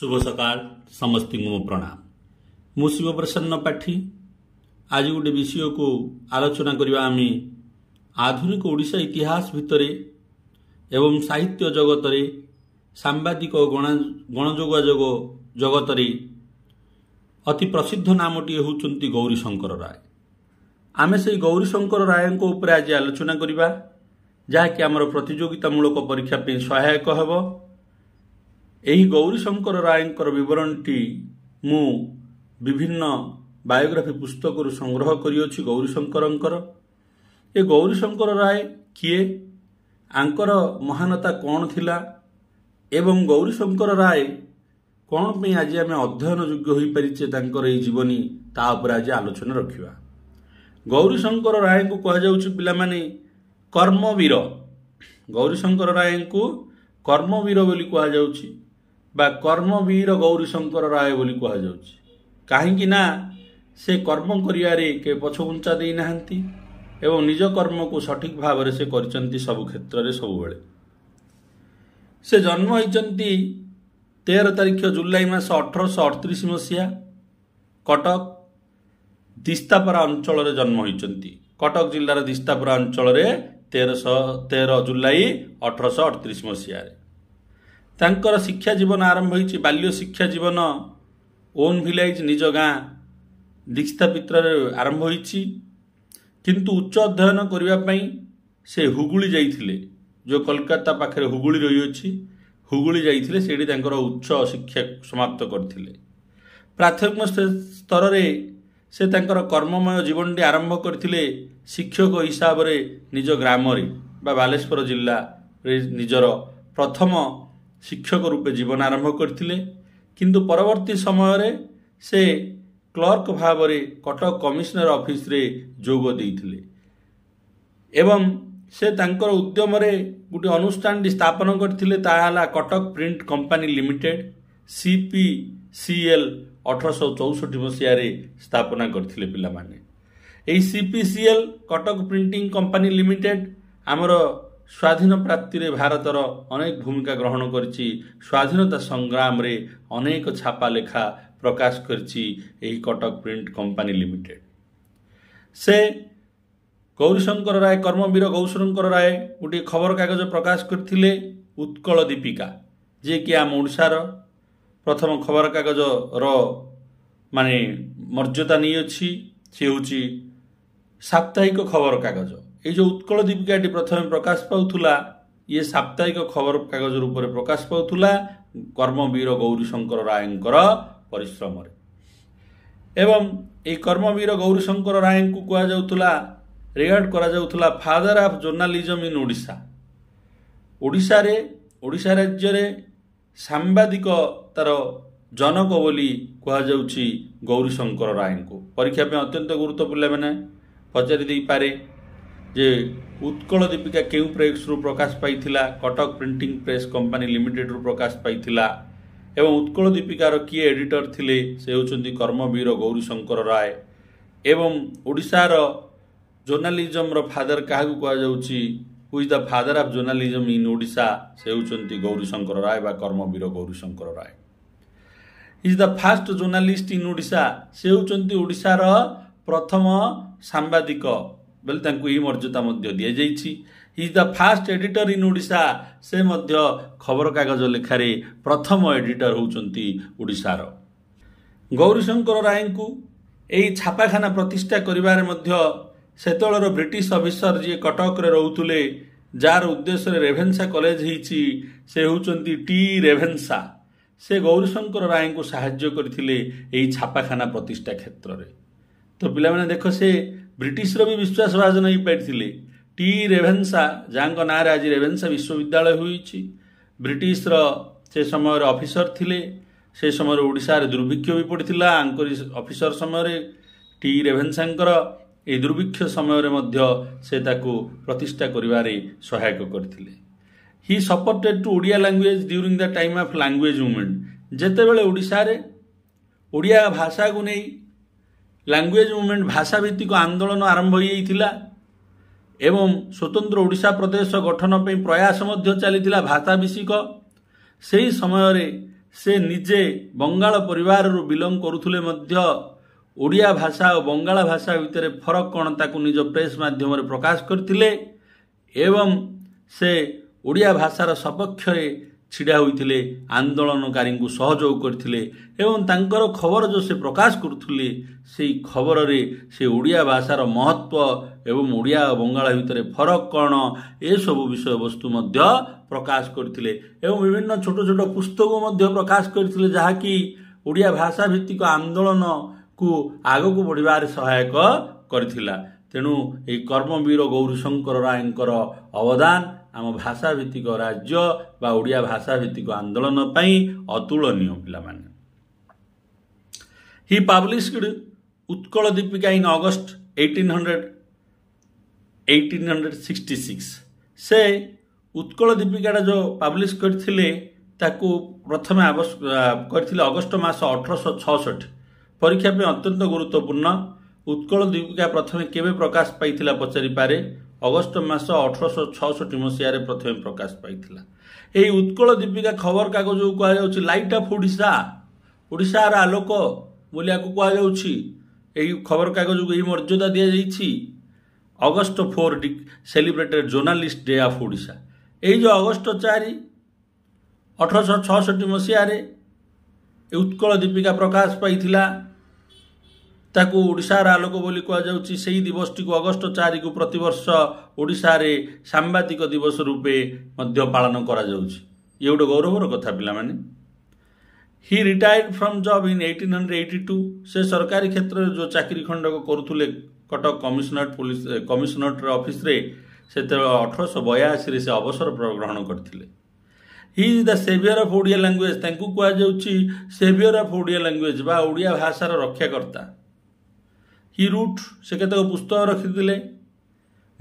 ଶୁଭ ସକାଳ ସମସ୍ତଙ୍କୁ ମୋ ପ୍ରଣାମ ମୁଁ ଶିବ ପ୍ରସନ୍ନ ପାଠୀ ଆଜି ଗୋଟିଏ ବିଷୟକୁ ଆଲୋଚନା କରିବା ଆମେ ଆଧୁନିକ ଓଡ଼ିଶା ଇତିହାସ ଭିତରେ ଏବଂ ସାହିତ୍ୟ ଜଗତରେ ସାମ୍ବାଦିକ ଗଣଯୋଗାଯୋଗ ଜଗତରେ ଅତି ପ୍ରସିଦ୍ଧ ନାମଟିଏ ହେଉଛନ୍ତି ଗୌରୀଶଙ୍କର ରାୟ ଆମେ ସେହି ଗୌରୀଶଙ୍କର ରାୟଙ୍କ ଉପରେ ଆଜି ଆଲୋଚନା କରିବା ଯାହାକି ଆମର ପ୍ରତିଯୋଗିତାମୂଳକ ପରୀକ୍ଷା ପାଇଁ ସହାୟକ ହେବ ଏହି ଗୌରୀଶଙ୍କର ରାୟଙ୍କର ବିବରଣୀଟି ମୁଁ ବିଭିନ୍ନ ବାୟୋଗ୍ରାଫି ପୁସ୍ତକରୁ ସଂଗ୍ରହ କରିଅଛି ଗୌରୀଶଙ୍କରଙ୍କର ଏ ଗୌରୀଶଙ୍କର ରାୟ କିଏ ଆଙ୍କର ମହାନତା କ'ଣ ଥିଲା ଏବଂ ଗୌରୀଶଙ୍କର ରାୟ କ'ଣ ପାଇଁ ଆଜି ଆମେ ଅଧ୍ୟୟନ ଯୋଗ୍ୟ ହୋଇପାରିଛେ ତାଙ୍କର ଏହି ଜୀବନୀ ତା ଉପରେ ଆଜି ଆଲୋଚନା ରଖିବା ଗୌରୀଶଙ୍କର ରାୟଙ୍କୁ କୁହାଯାଉଛି ପିଲାମାନେ କର୍ମବୀର ଗୌରୀଶଙ୍କର ରାୟଙ୍କୁ କର୍ମବୀର ବୋଲି କୁହାଯାଉଛି ବା କର୍ମବୀର ଗୌରୀଶଙ୍କର ରାୟ ବୋଲି କୁହାଯାଉଛି କାହିଁକି ନା ସେ କର୍ମ କରିବାରେ କେ ପଛ ପଛଘୁଞ୍ଚା ଦେଇନାହାନ୍ତି ଏବଂ ନିଜ କର୍ମକୁ ସଠିକ୍ ଭାବରେ ସେ କରିଛନ୍ତି ସବୁ କ୍ଷେତ୍ରରେ ସବୁବେଳେ ସେ ଜନ୍ମ ହୋଇଛନ୍ତି ତେର ତାରିଖ ଜୁଲାଇ ମାସ ଅଠରଶହ ଅଠତିରିଶ ମସିହା କଟକ ଦିସ୍ତାପରା ଅଞ୍ଚଳରେ ଜନ୍ମ ହୋଇଛନ୍ତି କଟକ ଜିଲ୍ଲାର ଦିସ୍ତାପରା ଅଞ୍ଚଳରେ ତେରଶହ ତେର ଜୁଲାଇ ଅଠରଶହ ଅଠତିରିଶ ମସିହାରେ ତାଙ୍କର ଶିକ୍ଷା ଜୀବନ ଆରମ୍ଭ ହୋଇଛି ବାଲ୍ୟ ଶିକ୍ଷା ଜୀବନ ଓନ୍ ଭିଲେଜ ନିଜ ଗାଁ ଦୀକ୍ଷା ପିତ୍ରରେ ଆରମ୍ଭ ହୋଇଛି କିନ୍ତୁ ଉଚ୍ଚ ଅଧ୍ୟୟନ କରିବା ପାଇଁ ସେ ହୁଗୁଳି ଯାଇଥିଲେ ଯେଉଁ କଲକାତା ପାଖରେ ହୁଗୁଳି ରହିଅଛି ହୁଗୁଳି ଯାଇଥିଲେ ସେଇଠି ତାଙ୍କର ଉଚ୍ଚ ଶିକ୍ଷା ସମାପ୍ତ କରିଥିଲେ ପ୍ରାଥମିକ ସ୍ତରରେ ସେ ତାଙ୍କର କର୍ମମୟ ଜୀବନଟି ଆରମ୍ଭ କରିଥିଲେ ଶିକ୍ଷକ ହିସାବରେ ନିଜ ଗ୍ରାମରେ ବା ବାଲେଶ୍ୱର ଜିଲ୍ଲାରେ ନିଜର ପ୍ରଥମ ଶିକ୍ଷକ ରୂପେ ଜୀବନ ଆରମ୍ଭ କରିଥିଲେ କିନ୍ତୁ ପରବର୍ତ୍ତୀ ସମୟରେ ସେ କ୍ଲର୍କ ଭାବରେ କଟକ କମିଶନର ଅଫିସରେ ଯୋଗ ଦେଇଥିଲେ ଏବଂ ସେ ତାଙ୍କର ଉଦ୍ୟମରେ ଗୋଟିଏ ଅନୁଷ୍ଠାନଟି ସ୍ଥାପନ କରିଥିଲେ ତାହା ହେଲା Cuttack print company limited CP C L ଅଠରଶହ ଚଉଷଠି ମସିହାରେ ସ୍ଥାପନା କରିଥିଲେ ପିଲାମାନେ ଏହି CP C L Cuttack printing company limited ଆମର ସ୍ୱାଧୀନ ପ୍ରାପ୍ତିରେ ଭାରତର ଅନେକ ଭୂମିକା ଗ୍ରହଣ କରିଛି ସ୍ୱାଧୀନତା ସଂଗ୍ରାମରେ ଅନେକ ଛାପା ଲେଖା ପ୍ରକାଶ କରିଛି ଏହି କଟକ ପ୍ରିଣ୍ଟ କମ୍ପାନୀ ଲିମିଟେଡ୍ ସେ ଗୌରୀଶଙ୍କର ରାୟ କର୍ମବୀର ଗୌରୀଶଙ୍କର ରାୟ ଗୋଟିଏ ଖବରକାଗଜ ପ୍ରକାଶ କରିଥିଲେ ଉତ୍କଳ ଦୀପିକା ଯିଏକି ଆମ ଓଡ଼ିଶାର ପ୍ରଥମ ଖବରକାଗଜର ମାନେ ମର୍ଯ୍ୟାଦା ନେଇଅଛି ସେ ହେଉଛି ସାପ୍ତାହିକ ଖବରକାଗଜ ଏଇ ଯେଉଁ ଉତ୍କଳ ଦୀପିକାଟି ପ୍ରଥମେ ପ୍ରକାଶ ପାଉଥିଲା ଇଏ ସାପ୍ତାହିକ ଖବର କାଗଜ ରୂପରେ ପ୍ରକାଶ ପାଉଥିଲା କର୍ମବୀର ଗୌରୀଶଙ୍କର ରାୟଙ୍କର ପରିଶ୍ରମରେ ଏବଂ ଏହି କର୍ମବୀର ଗୌରୀଶଙ୍କର ରାୟଙ୍କୁ କୁହାଯାଉଥିଲା ରେକର୍ଡ଼ କରାଯାଉଥିଲା father of journalism in Odisha ଓଡ଼ିଶାରେ ଓଡ଼ିଶା ରାଜ୍ୟରେ ସାମ୍ବାଦିକ ତା'ର ଜନକ ବୋଲି କୁହାଯାଉଛି ଗୌରୀଶଙ୍କର ରାୟଙ୍କୁ ପରୀକ୍ଷା ପାଇଁ ଅତ୍ୟନ୍ତ ଗୁରୁତ୍ୱପୂର୍ଣ୍ଣ ପିଲାମାନେ ପଚାରି ଦେଇପାରେ ଯେ ଉତ୍କଳ ଦୀପିକା କେଉଁ ପ୍ରେସ୍ରୁ ପ୍ରକାଶ ପାଇଥିଲା କଟକ ପ୍ରିଣ୍ଟିଂ ପ୍ରେସ୍ କମ୍ପାନୀ ଲିମିଟେଡ଼ରୁ ପ୍ରକାଶ ପାଇଥିଲା ଏବଂ ଉତ୍କଳ ଦୀପିକାର କିଏ ଏଡିଟର ଥିଲେ ସେ ହେଉଛନ୍ତି କର୍ମବୀର ଗୌରୀଶଙ୍କର ରାୟ ଏବଂ ଓଡ଼ିଶାର ଜର୍ଣ୍ଣାଲିଜମ୍ର ଫାଦର କାହାକୁ କୁହାଯାଉଛି who is the father of journalism in Odisha ସେ ହେଉଛନ୍ତି ଗୌରୀଶଙ୍କର ରାୟ ବା Karmabir Gourishankar Ray is the first journalist in Odisha ସେ ହେଉଛନ୍ତି ଓଡ଼ିଶାର ପ୍ରଥମ ସାମ୍ବାଦିକ ବୋଲି ତାଙ୍କୁ ଏହି ମର୍ଯ୍ୟାଦା ମଧ୍ୟ ଦିଆଯାଇଛି is the first editor in Odisha ସେ ମଧ୍ୟ ଖବରକାଗଜ ଲେଖାରେ ପ୍ରଥମ ଏଡ଼ିଟର ହେଉଛନ୍ତି ଓଡ଼ିଶାର ଗୌରୀଶଙ୍କର ରାୟଙ୍କୁ ଏହି ଛାପାଖାନା ପ୍ରତିଷ୍ଠା କରିବାରେ ମଧ୍ୟ ସେତେବେଳର ବ୍ରିଟିଶ ଅଫିସର ଯିଏ କଟକରେ ରହୁଥିଲେ ଯାହାର ଉଦ୍ଦେଶ୍ୟରେ ରେଭେନ୍ସା କଲେଜ ହେଇଛି ସେ ହେଉଛନ୍ତି ଟି ରେଭେନ୍ସା ସେ ଗୌରୀଶଙ୍କର ରାୟଙ୍କୁ ସାହାଯ୍ୟ କରିଥିଲେ ଏହି ଛାପାଖାନା ପ୍ରତିଷ୍ଠା କ୍ଷେତ୍ରରେ ତ ପିଲାମାନେ ଦେଖ ସେ ବ୍ରିଟିଶର ବି ବିଶ୍ୱାସ ଭାଜନ ହୋଇପାରିଥିଲେ ଟି ରେଭେନ୍ସା ଯାହାଙ୍କ ନାଁରେ ଆଜି ରେଭେନ୍ସା ବିଶ୍ୱବିଦ୍ୟାଳୟ ହୋଇଛି ବ୍ରିଟିଶର ସେ ସମୟରେ ଅଫିସର ଥିଲେ ସେ ସମୟରେ ଓଡ଼ିଶାରେ ଦୁର୍ଭିକ୍ଷ ବି ପଡ଼ିଥିଲା ଆଙ୍କରି ଅଫିସର ସମୟରେ ଟି ରେଭେନ୍ସାଙ୍କର ଏହି ଦୁର୍ଭିକ୍ଷ ସମୟରେ ମଧ୍ୟ ସେ ତାକୁ ପ୍ରତିଷ୍ଠା କରିବାରେ ସହାୟକ କରିଥିଲେ he supported to Odia language during the time of language movement ଯେତେବେଳେ ଓଡ଼ିଶାରେ ଓଡ଼ିଆ ଭାଷାକୁ ନେଇ ଲାଙ୍ଗୁଏଜ୍ ମୁଭମେଣ୍ଟ ଭାଷାଭିତ୍ତିକ ଆନ୍ଦୋଳନ ଆରମ୍ଭ ହୋଇଯାଇଥିଲା ଏବଂ ସ୍ୱତନ୍ତ୍ର ଓଡ଼ିଶା ପ୍ରଦେଶ ଗଠନ ପାଇଁ ପ୍ରୟାସ ମଧ୍ୟ ଚାଲିଥିଲା ଭାଷାଭିଷିକ ସେହି ସମୟରେ ସେ ନିଜେ ବଙ୍ଗାଳ ପରିବାରରୁ ବିଲଙ୍ଗ କରୁଥିଲେ ମଧ୍ୟ ଓଡ଼ିଆ ଭାଷା ଓ ବଙ୍ଗାଳ ଭାଷା ଭିତରେ ଫରକ କ'ଣ ତାକୁ ନିଜ ପ୍ରେସ୍ ମାଧ୍ୟମରେ ପ୍ରକାଶ କରିଥିଲେ ଏବଂ ସେ ଓଡ଼ିଆ ଭାଷାର ସପକ୍ଷରେ ଛିଡ଼ା ହୋଇଥିଲେ ଆନ୍ଦୋଳନକାରୀଙ୍କୁ ସହଯୋଗ କରିଥିଲେ ଏବଂ ତାଙ୍କର ଖବର ଯେଉଁ ସେ ପ୍ରକାଶ କରୁଥିଲେ ସେଇ ଖବରରେ ସେ ଓଡ଼ିଆ ଭାଷାର ମହତ୍ଵ ଏବଂ ଓଡ଼ିଆ ଓ ବଙ୍ଗାଳ ଭିତରେ ଫରକ କ'ଣ ଏସବୁ ବିଷୟବସ୍ତୁ ମଧ୍ୟ ପ୍ରକାଶ କରିଥିଲେ ଏବଂ ବିଭିନ୍ନ ଛୋଟ ଛୋଟ ପୁସ୍ତକ ମଧ୍ୟ ପ୍ରକାଶ କରିଥିଲେ ଯାହାକି ଓଡ଼ିଆ ଭାଷା ଭିତ୍ତିକ ଆନ୍ଦୋଳନକୁ ଆଗକୁ ବଢ଼ିବାରେ ସହାୟକ କରିଥିଲା ତେଣୁ ଏହି କର୍ମବୀର ଗୌରୀଶଙ୍କର ରାୟଙ୍କର ଅବଦାନ ଆମ ଭାଷାଭିତ୍ତିକ ରାଜ୍ୟ ବା ଓଡ଼ିଆ ଭାଷାଭିତ୍ତିକ ଆନ୍ଦୋଳନ ପାଇଁ ଅତୁଳନୀୟ ପିଲାମାନେ he published Utkal Dipika in August eighteen hundred eighteen hundred sixty six ସେ ଉତ୍କଳ ଦୀପିକାଟା ଯେଉଁ ପାବ୍ଲିଶ କରିଥିଲେ ତାକୁ ପ୍ରଥମେ କରିଥିଲେ ଅଗଷ୍ଟ ମାସ ଅଠରଶହ ଛଅଷଠି ପରୀକ୍ଷା ପାଇଁ ଅତ୍ୟନ୍ତ ଗୁରୁତ୍ୱପୂର୍ଣ୍ଣ ଉତ୍କଳ ଦୀପିକା ପ୍ରଥମେ କେବେ ପ୍ରକାଶ ପାଇଥିଲା ପଚାରିପାରେ ଅଗଷ୍ଟ ମାସ ଅଠରଶହ ଛଅଷଠି ମସିହାରେ ପ୍ରଥମେ ପ୍ରକାଶ ପାଇଥିଲା ଏହି ଉତ୍କଳ ଦୀପିକା ଖବରକାଗଜକୁ କୁହାଯାଉଛି ଲାଇଟ୍ ଅଫ୍ ଓଡ଼ିଶା ଓଡ଼ିଶାର ଆଲୋକ ବୋଲି ଆକୁ କୁହାଯାଉଛି ଏହି ଖବରକାଗଜକୁ ଏହି ମର୍ଯ୍ୟାଦା ଦିଆଯାଇଛି August four the celebrated journalist day of Odisha ଏହି ଯେଉଁ ଅଗଷ୍ଟ ଚାରି ଅଠରଶହ ଛଅଷଠି ମସିହାରେ ଉତ୍କଳ ଦୀପିକା ପ୍ରକାଶ ପାଇଥିଲା ତାକୁ ଓଡ଼ିଶାର ଆଲୋକ ବୋଲି କୁହାଯାଉଛି ସେହି ଦିବସଟିକୁ ଅଗଷ୍ଟ ଚାରିକୁ ପ୍ରତିବର୍ଷ ଓଡ଼ିଶାରେ ସାମ୍ବାଦିକ ଦିବସ ରୂପେ ମଧ୍ୟ ପାଳନ କରାଯାଉଛି ଇଏ ଗୋଟେ ଗୌରବର କଥା ପିଲାମାନେ he retired from job in eighteen hundred eighty two ସେ ସରକାରୀ କ୍ଷେତ୍ରରେ ଯେଉଁ ଚାକିରି ଖଣ୍ଡକ କରୁଥିଲେ କଟକ କମିଶନରେଟ୍ ପୋଲିସ କମିଶନରେଟ୍ର ଅଫିସରେ ସେତେବେଳେ ଅଠରଶହ ବୟାଅଶୀରେ ସେ ଅବସର ଗ୍ରହଣ କରିଥିଲେ he is the saviour of Odia language ତାଙ୍କୁ କୁହାଯାଉଛି ସେଭିୟର୍ ଅଫ୍ ଓଡ଼ିଆ ଲାଙ୍ଗୁଏଜ୍ ବା ଓଡ଼ିଆ ଭାଷାର ରକ୍ଷାକର୍ତ୍ତା କି ରୁଟ୍ ସେ କେତେକ ପୁସ୍ତକ ରଖିଥିଲେ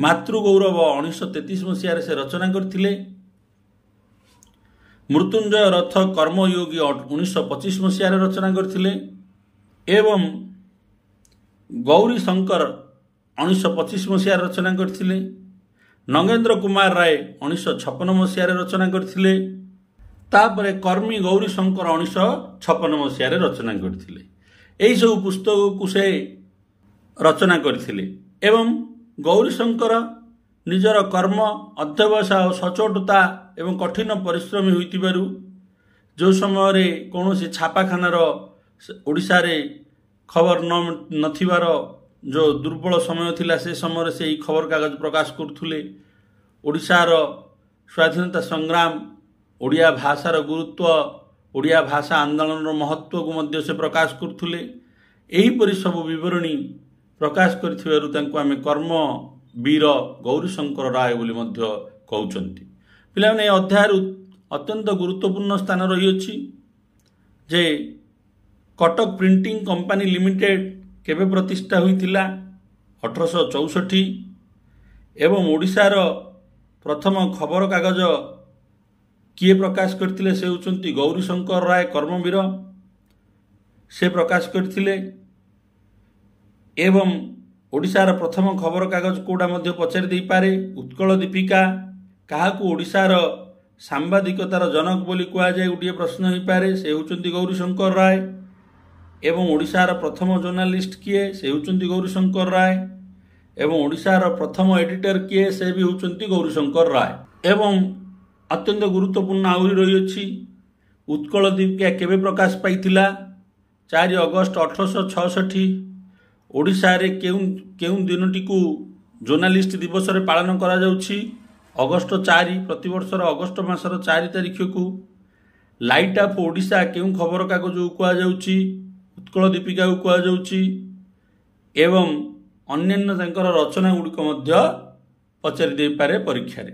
ମାତୃ ଗୌରବ ଉଣେଇଶହ ତେତିଶ ମସିହାରେ ସେ ରଚନା କରିଥିଲେ ମୃତ୍ୟୁଞ୍ଜୟ ରଥ କର୍ମୟୋଗୀ ଉଣେଇଶହ ପଚିଶ ମସିହାରେ ରଚନା କରିଥିଲେ ଏବଂ ଗୌରୀ ଶଙ୍କର ଉଣେଇଶହ ପଚିଶ ମସିହାରେ ରଚନା କରିଥିଲେ ନଗେନ୍ଦ୍ର କୁମାର ରାୟ ଉଣେଇଶହ ଛପନ ମସିହାରେ ରଚନା କରିଥିଲେ ତାପରେ କର୍ମୀ ଗୌରୀ ଶଙ୍କର ଉଣେଇଶହ ଛପନ ମସିହାରେ ରଚନା କରିଥିଲେ ଏହିସବୁ ପୁସ୍ତକକୁ ସେ ରଚନା କରିଥିଲେ ଏବଂ ଗୌରୀଶଙ୍କର ନିଜର କର୍ମ ଅଧ୍ୟବସା ଓ ସଚୋଟତା ଏବଂ କଠିନ ପରିଶ୍ରମୀ ହୋଇଥିବାରୁ ଯେଉଁ ସମୟରେ କୌଣସି ଛାପାଖାନାର ଓଡ଼ିଶାରେ ଖବର ନ ନଥିବାର ଯେଉଁ ଦୁର୍ବଳ ସମୟ ଥିଲା ସେ ସମୟରେ ସେ ଏହି ଖବରକାଗଜ ପ୍ରକାଶ କରୁଥିଲେ ଓଡ଼ିଶାର ସ୍ୱାଧୀନତା ସଂଗ୍ରାମ ଓଡ଼ିଆ ଭାଷାର ଗୁରୁତ୍ୱ ଓଡ଼ିଆ ଭାଷା ଆନ୍ଦୋଳନର ମହତ୍ତ୍ୱକୁ ମଧ୍ୟ ସେ ପ୍ରକାଶ କରୁଥିଲେ ଏହିପରି ସବୁ ବିବରଣୀ ପ୍ରକାଶ କରିଥିବାରୁ ତାଙ୍କୁ ଆମେ କର୍ମ ବୀର ଗୌରୀଶଙ୍କର ରାୟ ବୋଲି ମଧ୍ୟ କହୁଛନ୍ତି ପିଲାମାନେ ଏ ଅଧ୍ୟାୟରୁ ଅତ୍ୟନ୍ତ ଗୁରୁତ୍ୱପୂର୍ଣ୍ଣ ସ୍ଥାନ ରହିଅଛି ଯେ କଟକ ପ୍ରିଣ୍ଟିଂ କମ୍ପାନୀ ଲିମିଟେଡ଼ କେବେ ପ୍ରତିଷ୍ଠା ହୋଇଥିଲା ଅଠରଶହ ଚଉଷଠି ଏବଂ ଓଡ଼ିଶାର ପ୍ରଥମ ଖବରକାଗଜ କିଏ ପ୍ରକାଶ କରିଥିଲେ ସେ ହେଉଛନ୍ତି ଗୌରୀଶଙ୍କର ରାୟ କର୍ମବୀର ସେ ପ୍ରକାଶ କରିଥିଲେ ଏବଂ ଓଡ଼ିଶାର ପ୍ରଥମ ଖବରକାଗଜ କେଉଁଟା ମଧ୍ୟ ପଚାରି ଦେଇପାରେ ଉତ୍କଳ ଦୀପିକା କାହାକୁ ଓଡ଼ିଶାର ସାମ୍ବାଦିକତାର ଜନକ ବୋଲି କୁହାଯାଏ ଗୋଟିଏ ପ୍ରଶ୍ନ ହୋଇପାରେ ସେ ହେଉଛନ୍ତି ଗୌରୀଶଙ୍କର ରାୟ ଏବଂ ଓଡ଼ିଶାର ପ୍ରଥମ ଜର୍ଣ୍ଣାଲିଷ୍ଟ କିଏ ସେ ହେଉଛନ୍ତି ଗୌରୀଶଙ୍କର ରାୟ ଏବଂ ଓଡ଼ିଶାର ପ୍ରଥମ ଏଡିଟର କିଏ ସେ ବି ହେଉଛନ୍ତି ଗୌରୀଶଙ୍କର ରାୟ ଏବଂ ଅତ୍ୟନ୍ତ ଗୁରୁତ୍ୱପୂର୍ଣ୍ଣ ଆହୁରି ରହିଅଛି ଉତ୍କଳ ଦୀପିକା କେବେ ପ୍ରକାଶ ପାଇଥିଲା ଚାରି ଅଗଷ୍ଟ ଅଠରଶହ ଛଅଷଠି ଓଡ଼ିଶାରେ କେଉଁ କେଉଁ ଦିନଟିକୁ ଜର୍ଣ୍ଣାଲିଷ୍ଟ ଦିବସରେ ପାଳନ କରାଯାଉଛି ଅଗଷ୍ଟ ଚାରି ପ୍ରତିବର୍ଷର ଅଗଷ୍ଟ ମାସର ଚାରି ତାରିଖକୁ ଲାଇଟ୍ ଅଫ୍ ଓଡ଼ିଶା କେଉଁ ଖବରକାଗଜକୁ କୁହାଯାଉଛି ଉତ୍କଳ ଦୀପିକାକୁ କୁହାଯାଉଛି ଏବଂ ଅନ୍ୟାନ୍ୟ ତାଙ୍କର ରଚନା ଗୁଡ଼ିକ ମଧ୍ୟ ପଚାରି ଦେଇପାରେ ପରୀକ୍ଷାରେ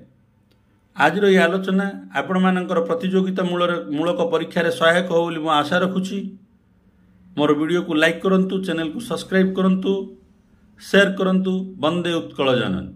ଆଜିର ଏହି ଆଲୋଚନା ଆପଣମାନଙ୍କର ପ୍ରତିଯୋଗିତା ମୂଳରେ ମୂଳକ ପରୀକ୍ଷାରେ ସହାୟକ ହେବ ବୋଲି ମୁଁ ଆଶା ରଖୁଛି ମୋର ଭିଡ଼ିଓକୁ ଲାଇକ୍ କରନ୍ତୁ ଚ୍ୟାନେଲକୁ ସବସ୍କ୍ରାଇବ୍ କରନ୍ତୁ ସେୟାର କରନ୍ତୁ ବନ୍ଦେ ଉତ୍କଳ ଜନନୀ